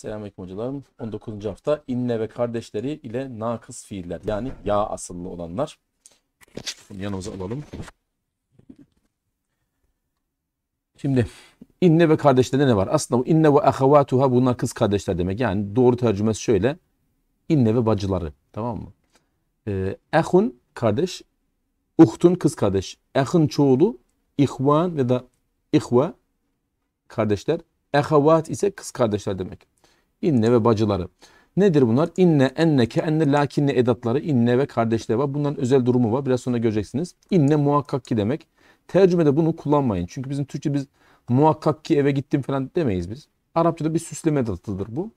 Selamünaleyküm hocalarım. 19. hafta inne ve kardeşleri ile nakıs fiiller yani ya asıllı olanlar. Bunu yanımıza alalım. Şimdi inne ve kardeşlerde ne var? Aslında bu inne ve ahavatuha bunlar kız kardeşler demek. Yani doğru tercümesi şöyle. İnne ve bacıları. Tamam mı? Ee, ehun kardeş. Uhtun kız kardeş. Ehun çoğulu. ihvan ya da ihva kardeşler. Ehavat ise kız kardeşler demek. İnne ve bacıları. Nedir bunlar? İnne, enneke, enne, lakinne edatları. inne ve kardeşler var. Bunların özel durumu var. Biraz sonra göreceksiniz. İnne muhakkak ki demek. Tercümede bunu kullanmayın. Çünkü bizim Türkçe biz muhakkak ki eve gittim falan demeyiz biz. Arapçada bir süsleme edatıdır bu.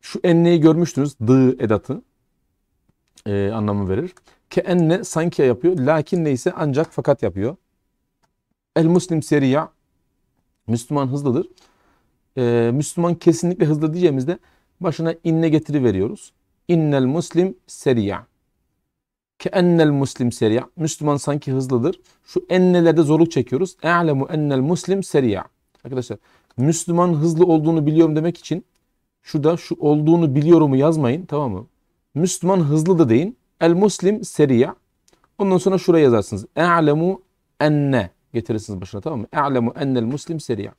Şu enneyi görmüştünüz. Dı edatı e, anlamı verir. Ke enne sanki yapıyor. Lakin neyse ancak fakat yapıyor. El muslim seriya. Müslüman hızlıdır e, Müslüman kesinlikle hızlı diyeceğimizde başına inne getiri veriyoruz. İnnel muslim seriya. Ke ennel muslim seriya. Müslüman sanki hızlıdır. Şu ennelerde zorluk çekiyoruz. E'lemu ennel muslim seriya. Arkadaşlar Müslüman hızlı olduğunu biliyorum demek için şurada şu olduğunu biliyorumu yazmayın tamam mı? Müslüman hızlı da deyin. El muslim seriya. Ondan sonra şuraya yazarsınız. E'lemu enne getirirsiniz başına tamam mı? E'lemu ennel muslim seriya.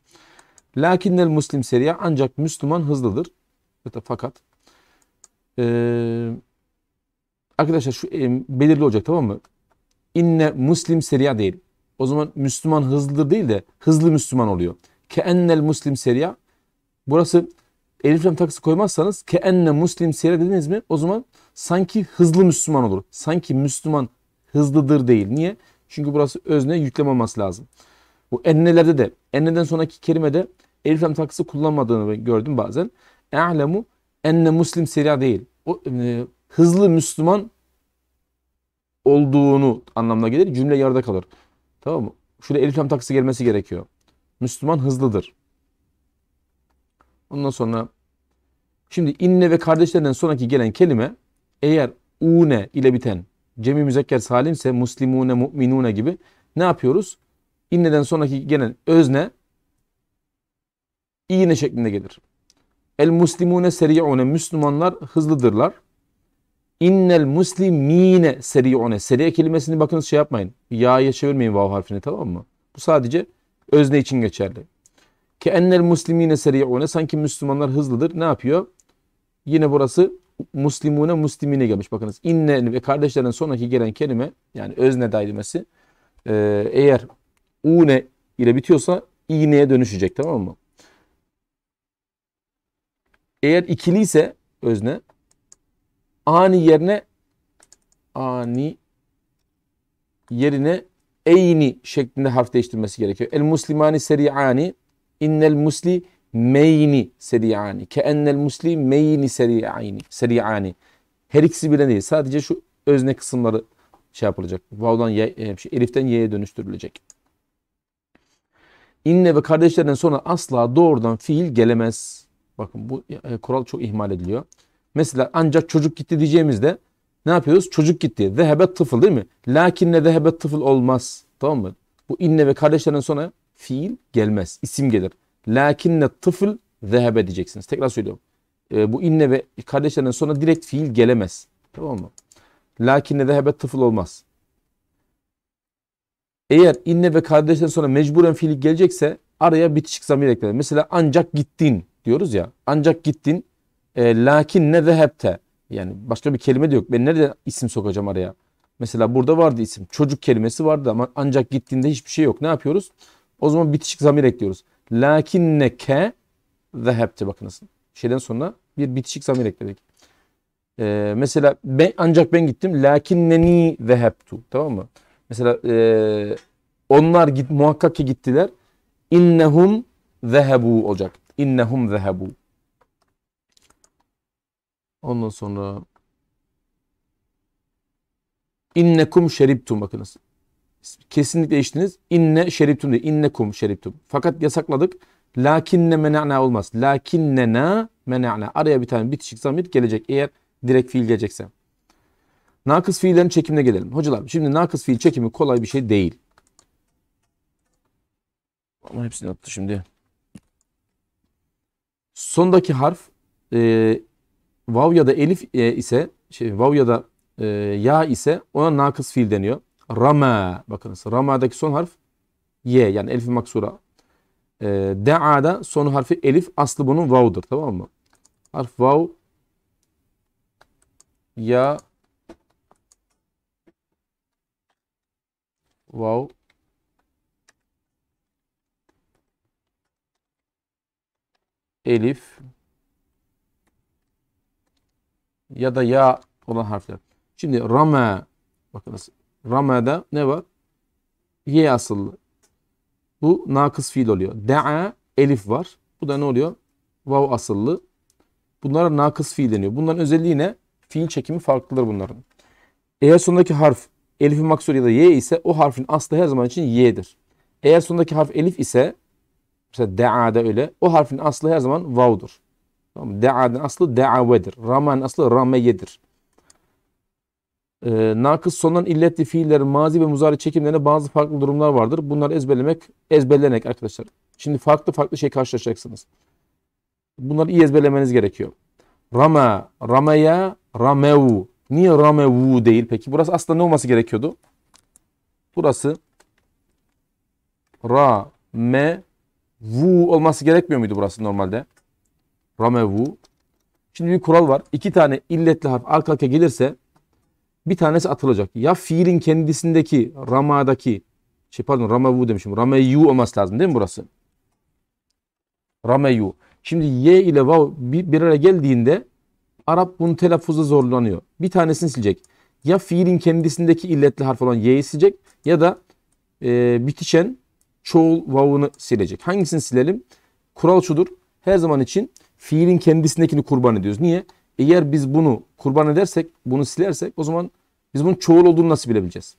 Lakinnel muslim seriya ancak Müslüman hızlıdır. Fakat e, arkadaşlar şu e, belirli olacak tamam mı? İnne muslim seriya değil. O zaman Müslüman hızlıdır değil de hızlı Müslüman oluyor. Ke ennel muslim seriya. Burası eliflem takısı koymazsanız ke enne muslim seriya dediniz mi? O zaman sanki hızlı Müslüman olur. Sanki Müslüman hızlıdır değil. Niye? Çünkü burası özne yüklem olması lazım. Bu ennelerde de enneden sonraki kelimede elif lam takısı kullanmadığını gördüm bazen. E'lemu enne muslim seri değil. O e, hızlı Müslüman olduğunu anlamına gelir. Cümle yarıda kalır. Tamam mı? Şurada elif lam takısı gelmesi gerekiyor. Müslüman hızlıdır. Ondan sonra şimdi inne ve kardeşlerinden sonraki gelen kelime eğer une ile biten cemi müzekker salimse muslimune mu'minune gibi ne yapıyoruz? İnneden sonraki gelen özne iğne şeklinde gelir. El muslimune seri'une Müslümanlar hızlıdırlar. İnnel muslimine seri'une. Seri'e kelimesini bakınız şey yapmayın. Ya'ya çevirmeyin vav harfini tamam mı? Bu sadece özne için geçerli. Ke ennel muslimine seri'une. Sanki Müslümanlar hızlıdır. Ne yapıyor? Yine burası muslimune muslimine gelmiş. Bakınız inne ve kardeşlerin sonraki gelen kelime yani özne dairmesi eğer une ile bitiyorsa iğneye dönüşecek tamam mı? Eğer ikili ise özne ani yerine ani yerine eyni şeklinde harf değiştirmesi gerekiyor. El muslimani seri'ani innel musli meyni seri'ani ke ennel musli meyni seri'ani seri'ani her ikisi bile değil. Sadece şu özne kısımları şey yapılacak. Vav'dan ye, şey, eliften y'ye dönüştürülecek. Yine ve kardeşlerden sonra asla doğrudan fiil gelemez. Bakın bu e, kural çok ihmal ediliyor. Mesela ancak çocuk gitti diyeceğimizde ne yapıyoruz? Çocuk gitti. Zehebet tıfıl değil mi? Lakin ne zehebet tıfıl olmaz. Tamam mı? Bu inne ve kardeşlerden sonra fiil gelmez. İsim gelir. Lakin ne tıfıl zehebe diyeceksiniz. Tekrar söylüyorum. E, bu inne ve kardeşlerden sonra direkt fiil gelemez. Tamam mı? Lakin ne zehebe tıfıl olmaz. Eğer inne ve kardeşten sonra mecburen fiil gelecekse araya bitişik zamir eklenir. Mesela ancak gittin diyoruz ya. Ancak gittin. E, lakin ne zehebte. Yani başka bir kelime de yok. Ben nerede isim sokacağım araya? Mesela burada vardı isim. Çocuk kelimesi vardı ama ancak gittiğinde hiçbir şey yok. Ne yapıyoruz? O zaman bitişik zamir ekliyoruz. Lakin ne Lakinneke zehebte bakınız. Şeyden sonra bir bitişik zamir ekledik. Ee, mesela ben, ancak ben gittim. Lakin Lakinneni zehebtu. Tamam mı? Mesela e, onlar git, muhakkak ki gittiler. İnnehum zehebu olacak. İnnehum zehebu. Ondan sonra innekum şeriptum bakınız. Kesinlikle içtiniz. İnne şeriptum değil. İnnekum şeriptum. Fakat yasakladık. Lakinne mena'na olmaz. Lakinnena mena'na. Araya bir tane bitişik zamir gelecek. Eğer direkt fiil gelecekse. Nakıs fiillerin çekimine gelelim. Hocalar şimdi nakıs fiil çekimi kolay bir şey değil. Ama hepsini attı şimdi. Sondaki harf e, vav ya da elif e, ise şey, vav ya da e, ya ise ona nakıs fiil deniyor. Rama bakınız rama'daki son harf y, yani elif maksura. E, De'a'da son harfi elif aslı bunun vav'dır tamam mı? Harf vav ya Wow. Elif. Ya da ya olan harfler. Şimdi rame. Bakınız. Rame'de ne var? Y asıllı. Bu nakıs fiil oluyor. De'a elif var. Bu da ne oluyor? Vav asıllı. Bunlara nakıs fiil deniyor. Bunların özelliği ne? Fiil çekimi farklıdır bunların. Eğer sondaki harf elif-i maksur ya da y ise o harfin aslı her zaman için ye'dir. Eğer sondaki harf elif ise mesela de'a'da öyle o harfin aslı her zaman vav'dur. Tamam mı? De'a'dan aslı de'avedir. Raman aslı rameyedir. Ee, nakıs sondan illetli fiillerin mazi ve muzari çekimlerine bazı farklı durumlar vardır. Bunları ezberlemek, ezberlenek arkadaşlar. Şimdi farklı farklı şey karşılaşacaksınız. Bunları iyi ezberlemeniz gerekiyor. Rama, ramaya, ramevu. Niye Vu değil peki? Burası aslında ne olması gerekiyordu? Burası Ra, Me, Vu olması gerekmiyor muydu burası normalde? Vu. Şimdi bir kural var. İki tane illetli harf arka arka gelirse bir tanesi atılacak. Ya fiilin kendisindeki ramadaki şey pardon Vu demişim. Yu olması lazım değil mi burası? Yu. Şimdi y ile vav bir, bir araya geldiğinde Arap bunun telaffuzu zorlanıyor. Bir tanesini silecek. Ya fiilin kendisindeki illetli harf olan y'yi silecek ya da e, bitişen çoğul vavunu silecek. Hangisini silelim? Kural şudur. Her zaman için fiilin kendisindekini kurban ediyoruz. Niye? Eğer biz bunu kurban edersek, bunu silersek o zaman biz bunun çoğul olduğunu nasıl bilebileceğiz?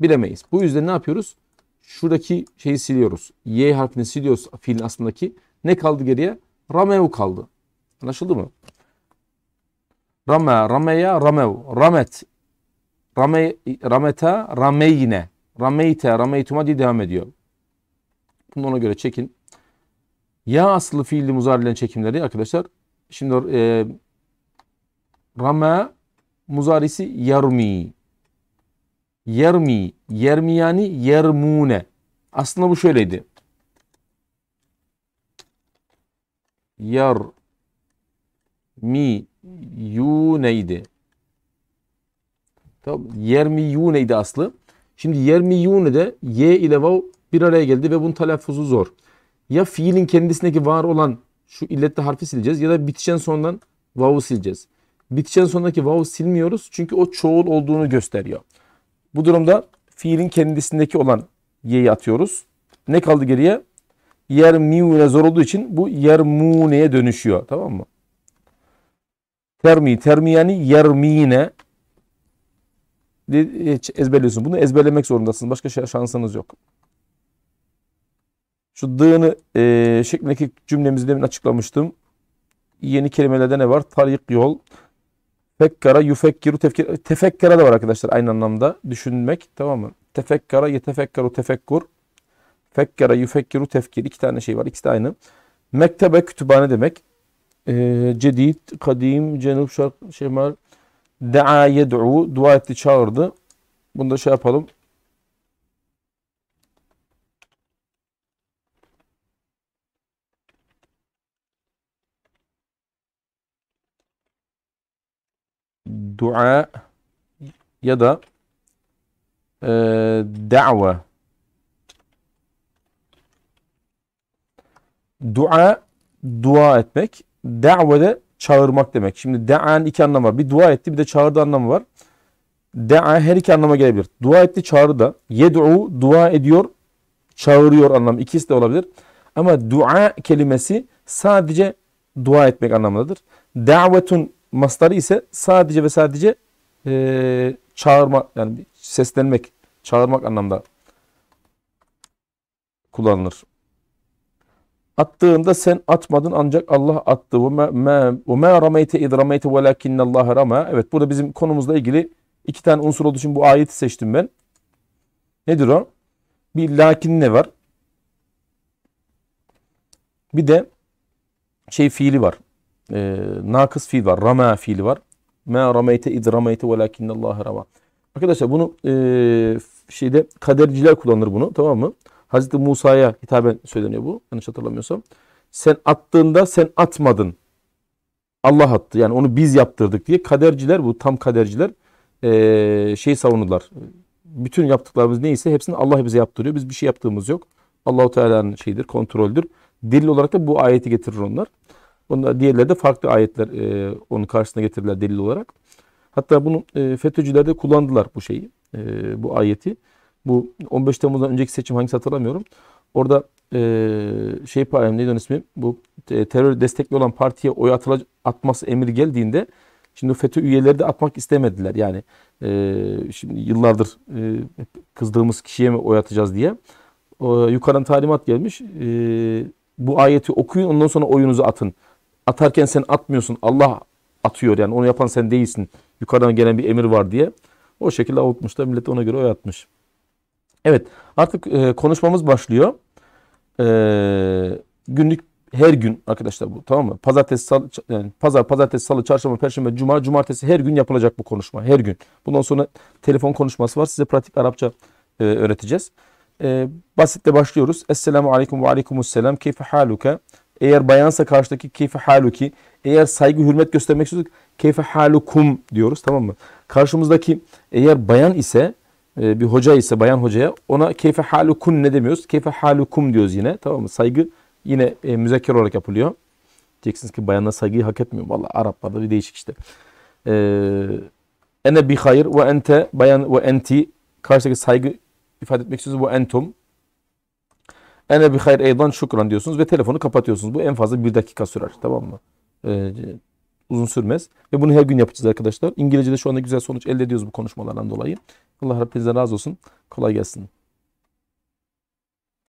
Bilemeyiz. Bu yüzden ne yapıyoruz? Şuradaki şeyi siliyoruz. Y harfini siliyoruz fiilin aslındaki. Ne kaldı geriye? Rameu kaldı. Anlaşıldı mı? Rame, rameya, ramev, ramet. Rame, rameta, rameyne. Rameyte, rameytuma diye devam ediyor. Bunu ona göre çekin. Ya aslı fiilli muzarilen çekimleri arkadaşlar. Şimdi e, rame muzarisi yarmi. Yermi, yermi yani yermune. Aslında bu şöyleydi. Yer mi yuneydi. Tamam. neydi aslı. Şimdi Yermi ne de? Y ile vav bir araya geldi ve bunun telaffuzu zor. Ya fiilin kendisindeki var olan şu illette harfi sileceğiz ya da bitişen sondan vav'u sileceğiz. Bitişen sondaki vav'u silmiyoruz çünkü o çoğul olduğunu gösteriyor. Bu durumda fiilin kendisindeki olan Y'yi atıyoruz. Ne kaldı geriye? Yermiune zor olduğu için bu yermune'ye dönüşüyor. Tamam mı? Termi, termi yani yermine ezberliyorsun. Bunu ezberlemek zorundasınız. Başka şansınız yok. Şu dığını e, şeklindeki cümlemizi demin açıklamıştım. Yeni kelimelerde ne var? Tarik, yol. Fekkara, yufekkiru, tefkir. Tefekkara da var arkadaşlar aynı anlamda. Düşünmek tamam mı? Tefekkara, yetefekkaru, tefekkur. Fekkara, yufekkiru, tefkir. İki tane şey var. İkisi de aynı. Mektebe, kütüphane demek. Ee, Cedid, Kadim, Cenub, Şark, Şemal, Dea, Yed'u, dua etti, çağırdı. Bunu da şey yapalım. Dua ya da e, da'va. Dua, dua etmek Da'vede çağırmak demek. Şimdi da'an iki anlamı var. Bir dua etti bir de çağırdı anlamı var. Da'a her iki anlama gelebilir. Dua etti çağırdı da. Yed'u dua ediyor çağırıyor anlamı. İkisi de olabilir. Ama dua kelimesi sadece dua etmek anlamındadır. Davetun masları ise sadece ve sadece e, çağırma yani seslenmek, çağırmak anlamda kullanılır. Attığında sen atmadın ancak Allah attı. وَمَا رَمَيْتَ اِذْ رَمَيْتَ وَلَكِنَّ Allah rama Evet burada bizim konumuzla ilgili iki tane unsur olduğu için bu ayeti seçtim ben. Nedir o? Bir lakin ne var? Bir de şey fiili var. E, nakıs fiil var. Rama fiili var. Ma rameyte id rameyte velakinne Allah rama. Arkadaşlar bunu e, şeyde kaderciler kullanır bunu tamam mı? Hazreti Musa'ya hitaben söyleniyor bu. Yanlış hatırlamıyorsam. Sen attığında sen atmadın. Allah attı. Yani onu biz yaptırdık diye kaderciler bu tam kaderciler ee, şey savunurlar. Bütün yaptıklarımız neyse hepsini Allah bize yaptırıyor. Biz bir şey yaptığımız yok. Allahu Teala'nın şeyidir, kontroldür. Delil olarak da bu ayeti getirir onlar. Onlar diğerleri de farklı ayetler e, onun karşısına getirirler delil olarak. Hatta bunu e, FETÖ'cüler de kullandılar bu şeyi, e, bu ayeti bu 15 Temmuz'dan önceki seçim hangisi hatırlamıyorum. Orada e, şey neydi onun ismi? Bu e, terör destekli olan partiye oy atıla, atması emri geldiğinde şimdi FETÖ üyeleri de atmak istemediler. Yani e, şimdi yıllardır e, kızdığımız kişiye mi oy atacağız diye. O, yukarıdan talimat gelmiş. E, bu ayeti okuyun ondan sonra oyunuzu atın. Atarken sen atmıyorsun. Allah atıyor yani onu yapan sen değilsin. Yukarıdan gelen bir emir var diye. O şekilde avutmuş millet ona göre oy atmış. Evet artık e, konuşmamız başlıyor. E, günlük her gün arkadaşlar bu tamam mı? Pazartesi, salı, yani pazar, pazartesi, salı, çarşamba, perşembe, cuma, cumartesi her gün yapılacak bu konuşma. Her gün. Bundan sonra telefon konuşması var. Size pratik Arapça e, öğreteceğiz. E, basitle başlıyoruz. Esselamu aleyküm ve aleykümüsselam. Keyfe haluke. Eğer bayansa karşıdaki keyfe haluki. Eğer saygı, hürmet göstermek istiyorsak keyfe halukum diyoruz tamam mı? Karşımızdaki eğer bayan ise ee, bir hoca ise bayan hocaya ona keyfe halukun ne demiyoruz? Keyfe halukum diyoruz yine. Tamam mı? Saygı yine e, müzekker olarak yapılıyor. Diyeceksiniz ki bayanlar saygıyı hak etmiyor. Valla Araplarda bir değişik işte. E, ene bi hayır ve ente bayan ve enti karşıdaki saygı ifade etmek istiyorsunuz. Ve entum ene bi hayır eydan şükran diyorsunuz ve telefonu kapatıyorsunuz. Bu en fazla bir dakika sürer. Tamam mı? E, uzun sürmez. Ve bunu her gün yapacağız arkadaşlar. İngilizce'de şu anda güzel sonuç elde ediyoruz bu konuşmalardan dolayı. Allah Rabbinizden razı olsun. Kolay gelsin.